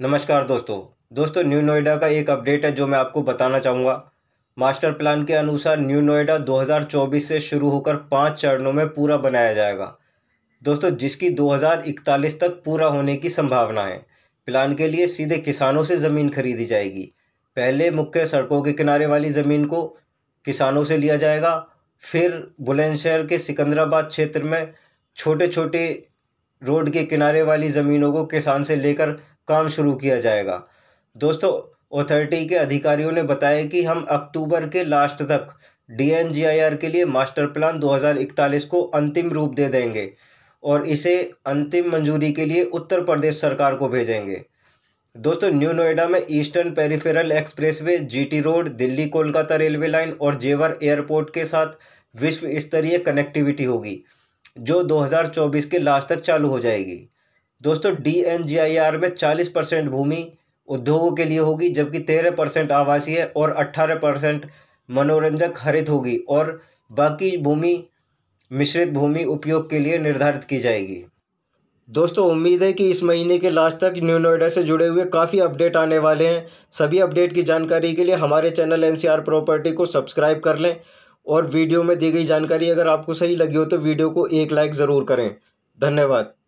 नमस्कार दोस्तों दोस्तों न्यू नोएडा का एक अपडेट है जो मैं आपको बताना चाहूँगा मास्टर प्लान के अनुसार न्यू नोएडा 2024 से शुरू होकर पाँच चरणों में पूरा बनाया जाएगा दोस्तों जिसकी 2041 तक पूरा होने की संभावना है प्लान के लिए सीधे किसानों से ज़मीन खरीदी जाएगी पहले मुख्य सड़कों के किनारे वाली ज़मीन को किसानों से लिया जाएगा फिर बुलंदशहर के सिकंदराबाद क्षेत्र में छोटे छोटे रोड के किनारे वाली ज़मीनों को किसान से लेकर काम शुरू किया जाएगा दोस्तों अथॉरिटी के अधिकारियों ने बताया कि हम अक्टूबर के लास्ट तक डीएनजीआईआर के लिए मास्टर प्लान 2041 को अंतिम रूप दे देंगे और इसे अंतिम मंजूरी के लिए उत्तर प्रदेश सरकार को भेजेंगे दोस्तों न्यू नोएडा में eastern peripheral expressway GT road Delhi Kolkata railway line और जेवर एयरपोर्ट के साथ विश्व स्तरीय कनेक्टिविटी होगी जो 2024 के लास्ट तक चालू हो जाएगी दोस्तों D N G I R में चालीस परसेंट भूमि उद्योगों के लिए होगी जबकि तेरह परसेंट आवासीय और अट्ठारह परसेंट मनोरंजक हरित होगी और बाकी भूमि मिश्रित भूमि उपयोग के लिए निर्धारित की जाएगी दोस्तों उम्मीद है कि इस महीने के लास्ट तक न्यू नोएडा से जुड़े हुए काफ़ी अपडेट आने वाले हैं सभी अपडेट की जानकारी के लिए हमारे चैनल एन प्रॉपर्टी को सब्सक्राइब कर लें और वीडियो में दी गई जानकारी अगर आपको सही लगी हो तो वीडियो को एक लाइक ज़रूर करें धन्यवाद